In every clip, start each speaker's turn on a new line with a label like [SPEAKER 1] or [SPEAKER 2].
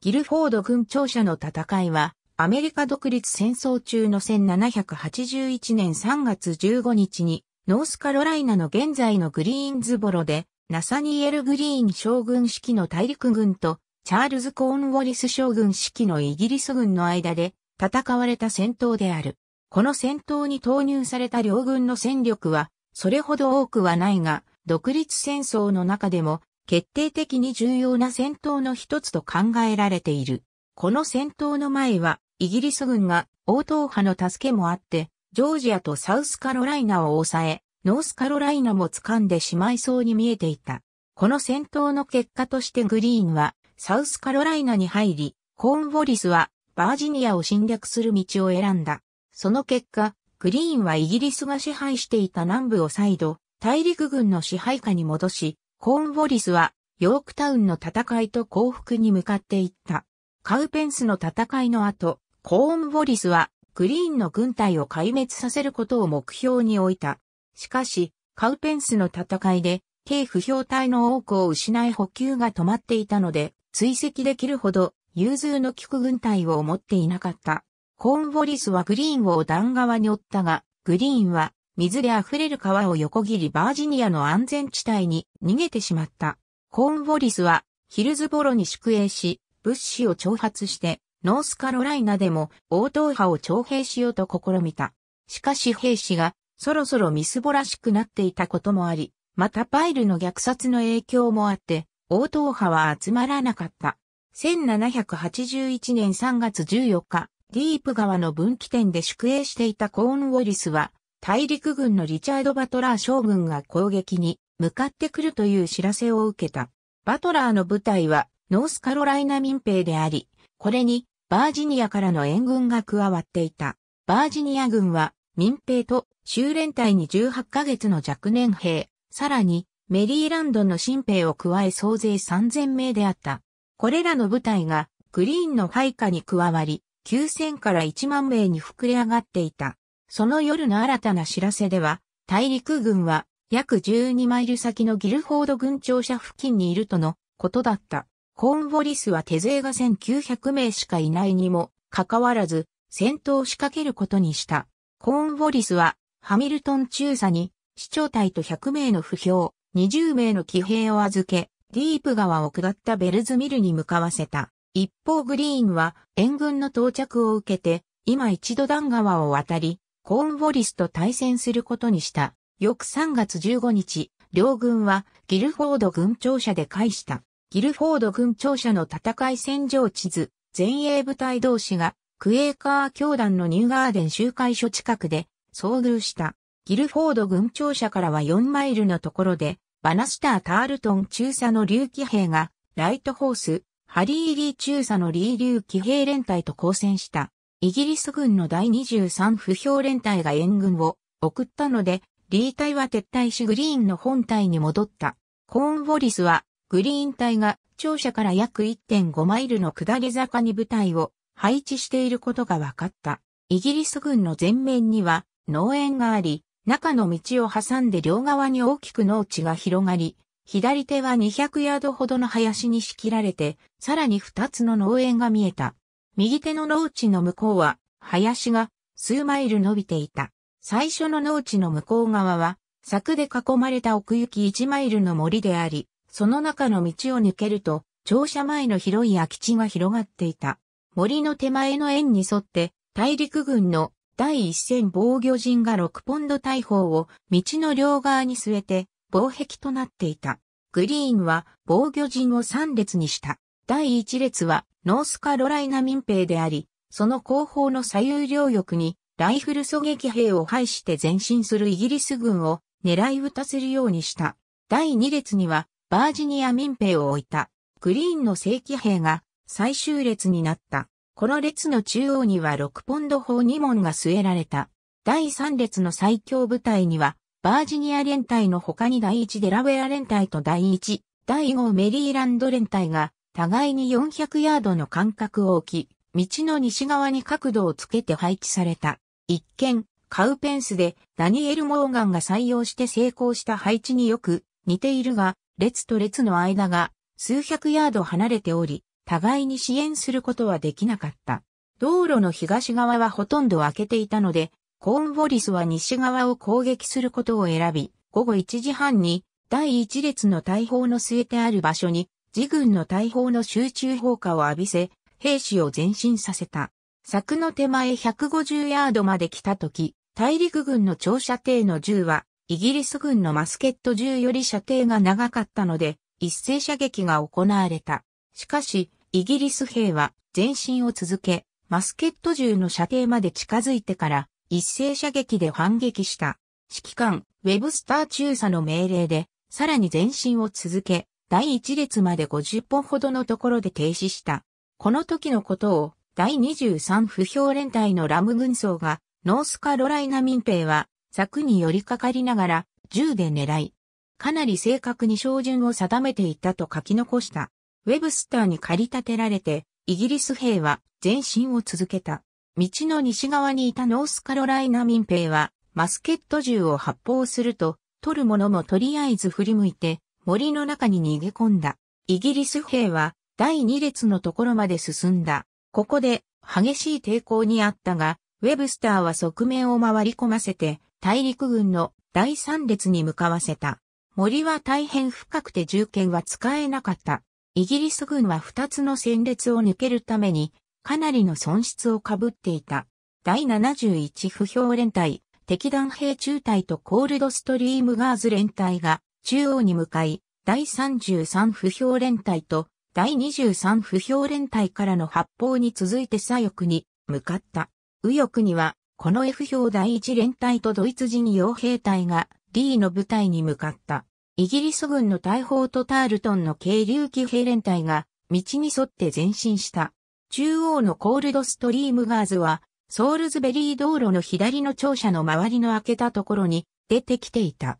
[SPEAKER 1] ギルフォード軍庁舎の戦いは、アメリカ独立戦争中の1781年3月15日に、ノースカロライナの現在のグリーンズボロで、ナサニエル・グリーン将軍指揮の大陸軍と、チャールズ・コーンウォリス将軍指揮のイギリス軍の間で、戦われた戦闘である。この戦闘に投入された両軍の戦力は、それほど多くはないが、独立戦争の中でも決定的に重要な戦闘の一つと考えられている。この戦闘の前は、イギリス軍が応答派の助けもあって、ジョージアとサウスカロライナを抑え、ノースカロライナも掴んでしまいそうに見えていた。この戦闘の結果としてグリーンは、サウスカロライナに入り、コーンウォリスはバージニアを侵略する道を選んだ。その結果、グリーンはイギリスが支配していた南部を再度、大陸軍の支配下に戻し、コーンウォリスは、ヨークタウンの戦いと降伏に向かっていった。カウペンスの戦いの後、コーンウォリスは、グリーンの軍隊を壊滅させることを目標に置いた。しかし、カウペンスの戦いで、軽不評体の多くを失い補給が止まっていたので、追跡できるほど、融通の利く軍隊を持っていなかった。コーンウォリスはグリーンを弾側に追ったが、グリーンは水で溢れる川を横切りバージニアの安全地帯に逃げてしまった。コーンウォリスはヒルズボロに宿営し、物資を挑発して、ノースカロライナでも応答派を徴兵しようと試みた。しかし兵士がそろそろみすぼらしくなっていたこともあり、またパイルの虐殺の影響もあって、応答派は集まらなかった。1781年3月14日、ディープ川の分岐点で宿営していたコーンウォリスは、大陸軍のリチャード・バトラー将軍が攻撃に向かってくるという知らせを受けた。バトラーの部隊はノースカロライナ民兵であり、これにバージニアからの援軍が加わっていた。バージニア軍は民兵と修練隊に18ヶ月の若年兵、さらにメリーランドの新兵を加え総勢3000名であった。これらの部隊がグリーンの配下に加わり、9000から1万名に膨れ上がっていた。その夜の新たな知らせでは、大陸軍は約12マイル先のギルフォード軍庁舎付近にいるとのことだった。コーンウォリスは手勢が1900名しかいないにもかかわらず戦闘を仕掛けることにした。コーンウォリスはハミルトン中佐に市長隊と100名の不評、20名の騎兵を預け、ディープ川を下ったベルズミルに向かわせた。一方グリーンは援軍の到着を受けて、今一度段川を渡り、コーンウォリスと対戦することにした。翌3月15日、両軍はギルフォード軍庁舎で会した。ギルフォード軍庁舎の戦い戦場地図、前衛部隊同士がクエーカー教団のニューガーデン集会所近くで遭遇した。ギルフォード軍庁舎からは4マイルのところで、バナスター・タールトン中佐の竜騎兵が、ライトホース、ハリー・リー中佐のリー竜騎兵連隊と交戦した。イギリス軍の第23不評連隊が援軍を送ったので、リー隊は撤退しグリーンの本隊に戻った。コーンウォリスは、グリーン隊が庁舎から約1.5マイルの下り坂に部隊を配置していることが分かった。イギリス軍の前面には農園があり、中の道を挟んで両側に大きく農地が広がり、左手は200ヤードほどの林に仕切られて、さらに2つの農園が見えた。右手の農地の向こうは、林が数マイル伸びていた。最初の農地の向こう側は、柵で囲まれた奥行き1マイルの森であり、その中の道を抜けると、庁舎前の広い空き地が広がっていた。森の手前の円に沿って、大陸軍の第一線防御陣が6ポンド大砲を道の両側に据えて、防壁となっていた。グリーンは防御陣を3列にした。第1列はノースカロライナ民兵であり、その後方の左右両翼にライフル狙撃兵を配して前進するイギリス軍を狙い撃たせるようにした。第2列にはバージニア民兵を置いたグリーンの正規兵が最終列になった。この列の中央には6ポンド砲2門が据えられた。第3列の最強部隊にはバージニア連隊の他に第1デラウェア連隊と第1、第5メリーランド連隊が互いに400ヤードの間隔を置き、道の西側に角度をつけて配置された。一見、カウペンスでダニエル・モーガンが採用して成功した配置によく似ているが、列と列の間が数百ヤード離れており、互いに支援することはできなかった。道路の東側はほとんど開けていたので、コーンウォリスは西側を攻撃することを選び、午後1時半に第1列の大砲の据えてある場所に自軍の大砲の集中砲火を浴びせ、兵士を前進させた。柵の手前150ヤードまで来た時、大陸軍の長射程の銃は、イギリス軍のマスケット銃より射程が長かったので、一斉射撃が行われた。しかし、イギリス兵は前進を続け、マスケット銃の射程まで近づいてから、一斉射撃で反撃した。指揮官、ウェブスター中佐の命令で、さらに前進を続け、第1列まで50本ほどのところで停止した。この時のことを、第23不評連隊のラム軍曹が、ノースカロライナ民兵は、柵に寄りかかりながら、銃で狙い、かなり正確に照準を定めていったと書き残した。ウェブスターに駆り立てられて、イギリス兵は前進を続けた。道の西側にいたノースカロライナ民兵は、マスケット銃を発砲すると、取るものもとりあえず振り向いて、森の中に逃げ込んだ。イギリス兵は第2列のところまで進んだ。ここで激しい抵抗にあったが、ウェブスターは側面を回り込ませて、大陸軍の第3列に向かわせた。森は大変深くて銃剣は使えなかった。イギリス軍は2つの戦列を抜けるために、かなりの損失を被っていた。第71不評連隊、敵弾兵中隊とコールドストリームガーズ連隊が中央に向かい、第33不評連隊と第23不評連隊からの発砲に続いて左翼に向かった。右翼には、この F 票第1連隊とドイツ人傭兵隊が D の部隊に向かった。イギリス軍の大砲とタールトンの軽流機兵連隊が道に沿って前進した。中央のコールドストリームガーズは、ソールズベリー道路の左の庁舎の周りの開けたところに出てきていた。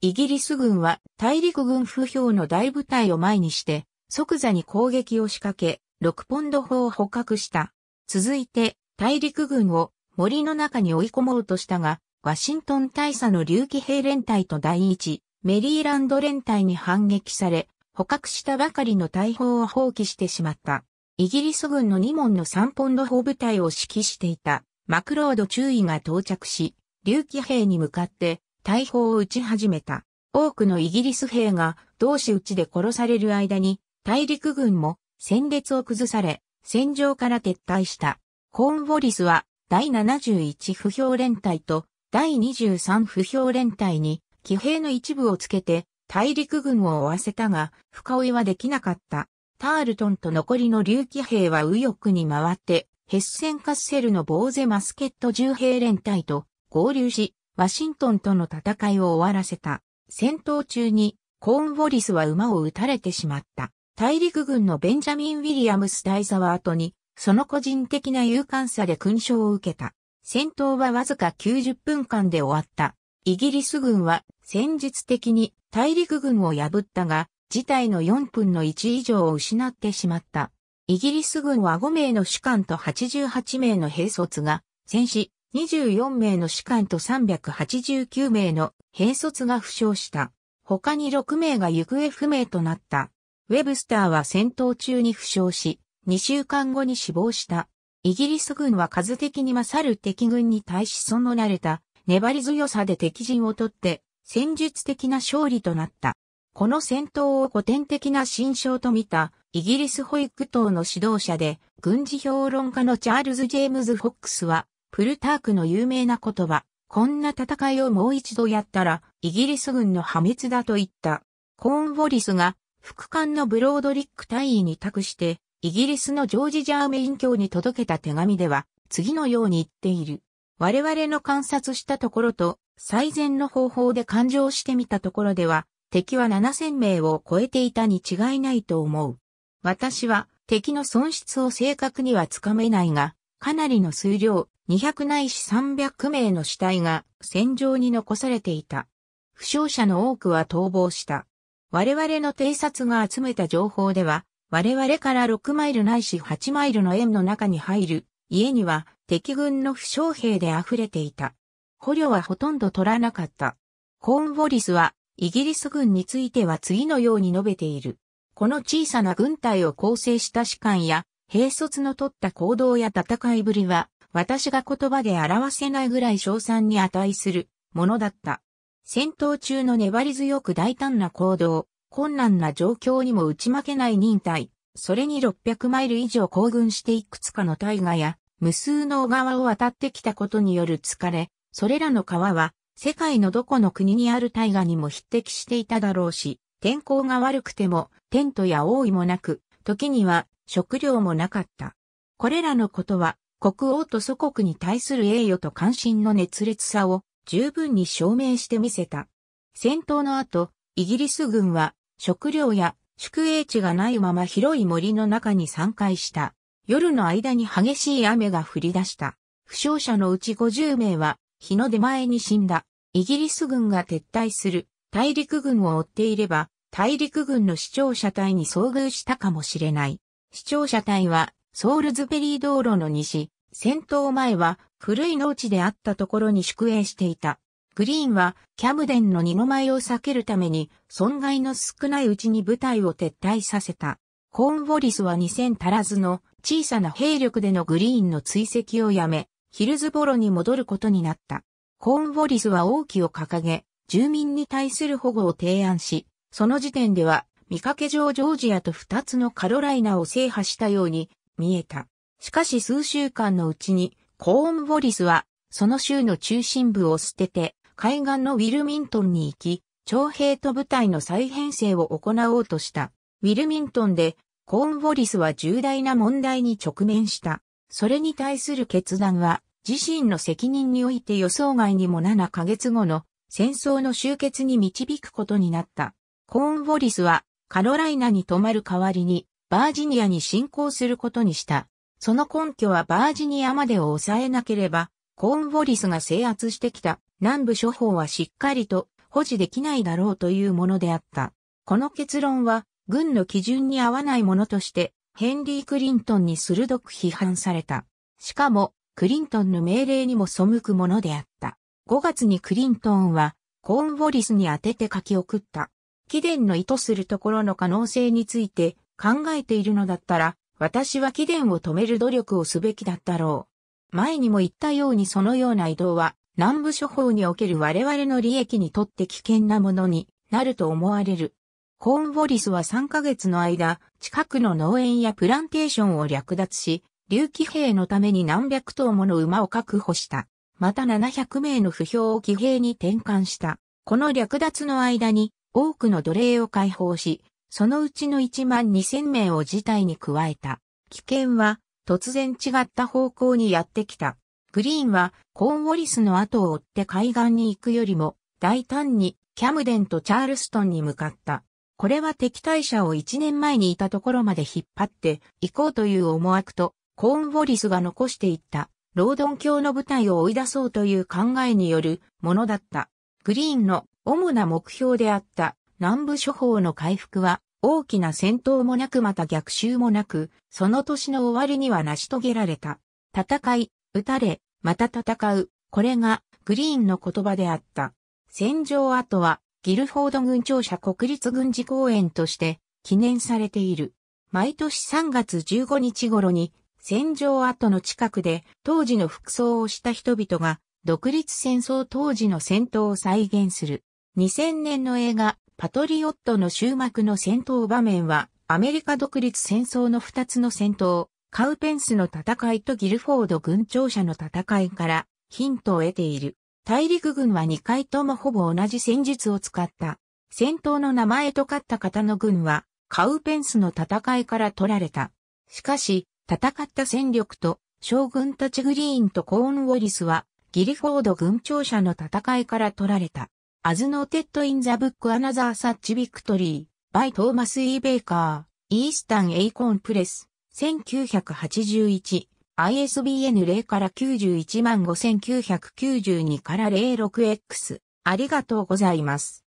[SPEAKER 1] イギリス軍は大陸軍不評の大部隊を前にして、即座に攻撃を仕掛け、6ポンド砲を捕獲した。続いて、大陸軍を森の中に追い込もうとしたが、ワシントン大佐の竜騎兵連隊と第一、メリーランド連隊に反撃され、捕獲したばかりの大砲を放棄してしまった。イギリス軍の2門の3ポンド砲部隊を指揮していたマクロード中尉が到着し、竜騎兵に向かって大砲を撃ち始めた。多くのイギリス兵が同士討ちで殺される間に大陸軍も戦列を崩され戦場から撤退した。コーンウォリスは第71不評連隊と第23不評連隊に騎兵の一部をつけて大陸軍を追わせたが深追いはできなかった。タールトンと残りの竜騎兵は右翼に回ってヘッセンカッセルのボーゼマスケット重兵連隊と合流しワシントンとの戦いを終わらせた。戦闘中にコーンウォリスは馬を撃たれてしまった。大陸軍のベンジャミン・ウィリアムス大佐は後に、その個人的な勇敢さで勲章を受けた。戦闘はわずか90分間で終わった。イギリス軍は戦術的に大陸軍を破ったが、事態の4分の1以上を失ってしまった。イギリス軍は5名の主艦と88名の兵卒が戦死、24名の士官と389名の兵卒が負傷した。他に6名が行方不明となった。ウェブスターは戦闘中に負傷し、2週間後に死亡した。イギリス軍は数的に勝る敵軍に対しその慣れた粘り強さで敵陣を取って戦術的な勝利となった。この戦闘を古典的な新章と見たイギリス保育党の指導者で軍事評論家のチャールズ・ジェームズ・フォックスはプルタークの有名な言葉、こんな戦いをもう一度やったら、イギリス軍の破滅だと言った。コーンウォリスが、副官のブロードリック大尉に託して、イギリスのジョージ・ジャーメイン卿に届けた手紙では、次のように言っている。我々の観察したところと、最善の方法で勘定してみたところでは、敵は7000名を超えていたに違いないと思う。私は敵の損失を正確にはつかめないが、かなりの数量、200ないし300名の死体が戦場に残されていた。負傷者の多くは逃亡した。我々の偵察が集めた情報では、我々から6マイルないし8マイルの円の中に入る家には敵軍の負傷兵で溢れていた。捕虜はほとんど取らなかった。コーンウォリスはイギリス軍については次のように述べている。この小さな軍隊を構成した士官や、兵卒の取った行動や戦いぶりは、私が言葉で表せないぐらい賞賛に値するものだった。戦闘中の粘り強く大胆な行動、困難な状況にも打ち負けない忍耐、それに600マイル以上行軍していくつかの大河や無数の小川を渡ってきたことによる疲れ、それらの川は世界のどこの国にある大河にも匹敵していただろうし、天候が悪くてもテントや王位もなく、時には食料もなかった。これらのことは国王と祖国に対する栄誉と関心の熱烈さを十分に証明してみせた。戦闘の後、イギリス軍は食料や宿営地がないまま広い森の中に散開した。夜の間に激しい雨が降り出した。負傷者のうち50名は日の出前に死んだ。イギリス軍が撤退する大陸軍を追っていれば大陸軍の視聴者隊に遭遇したかもしれない。視聴者隊はソールズベリー道路の西、戦闘前は古い農地であったところに宿営していた。グリーンはキャムデンの二の舞を避けるために損害の少ないうちに部隊を撤退させた。コーンウォリスは2000足らずの小さな兵力でのグリーンの追跡をやめ、ヒルズボロに戻ることになった。コーンウォリスは王旗を掲げ、住民に対する保護を提案し、その時点では見かけ上ジョージアと2つのカロライナを制覇したように見えた。しかし数週間のうちに、コーンウォリスは、その州の中心部を捨てて、海岸のウィルミントンに行き、徴兵と部隊の再編成を行おうとした。ウィルミントンで、コーンウォリスは重大な問題に直面した。それに対する決断は、自身の責任において予想外にも7ヶ月後の戦争の終結に導くことになった。コーンウォリスは、カロライナに泊まる代わりに、バージニアに侵攻することにした。その根拠はバージニアまでを抑えなければ、コーンウォリスが制圧してきた南部諸法はしっかりと保持できないだろうというものであった。この結論は、軍の基準に合わないものとして、ヘンリー・クリントンに鋭く批判された。しかも、クリントンの命令にも背くものであった。5月にクリントンは、コーンウォリスに当てて書き送った。貴殿の意図するところの可能性について、考えているのだったら、私は貴殿を止める努力をすべきだったろう。前にも言ったようにそのような移動は、南部諸法における我々の利益にとって危険なものになると思われる。コーンボリスは3ヶ月の間、近くの農園やプランテーションを略奪し、竜騎兵のために何百頭もの馬を確保した。また700名の不評を騎兵に転換した。この略奪の間に多くの奴隷を解放し、そのうちの1万2000名を事態に加えた。危険は突然違った方向にやってきた。グリーンはコーンウォリスの後を追って海岸に行くよりも大胆にキャムデンとチャールストンに向かった。これは敵対者を1年前にいたところまで引っ張って行こうという思惑とコーンウォリスが残していったロードン教の部隊を追い出そうという考えによるものだった。グリーンの主な目標であった南部諸法の回復は、大きな戦闘もなくまた逆襲もなく、その年の終わりには成し遂げられた。戦い、撃たれ、また戦う。これが、グリーンの言葉であった。戦場跡は、ギルフォード軍庁舎国立軍事公園として、記念されている。毎年3月15日頃に、戦場跡の近くで、当時の服装をした人々が、独立戦争当時の戦闘を再現する。2000年の映画、パトリオットの終幕の戦闘場面は、アメリカ独立戦争の二つの戦闘、カウペンスの戦いとギルフォード軍庁舎の戦いからヒントを得ている。大陸軍は2回ともほぼ同じ戦術を使った。戦闘の名前と勝った方の軍は、カウペンスの戦いから取られた。しかし、戦った戦力と将軍たちグリーンとコーンウォリスは、ギリフォード軍庁舎の戦いから取られた。アズノーテッド・イン・ザ・ブック・アナザー・サッチ・ビクトリー、バイ・トーマス・イー・ベイカー、イースタン・エイコン・プレス、1981、ISBN 0から915992から 06X。ありがとうございます。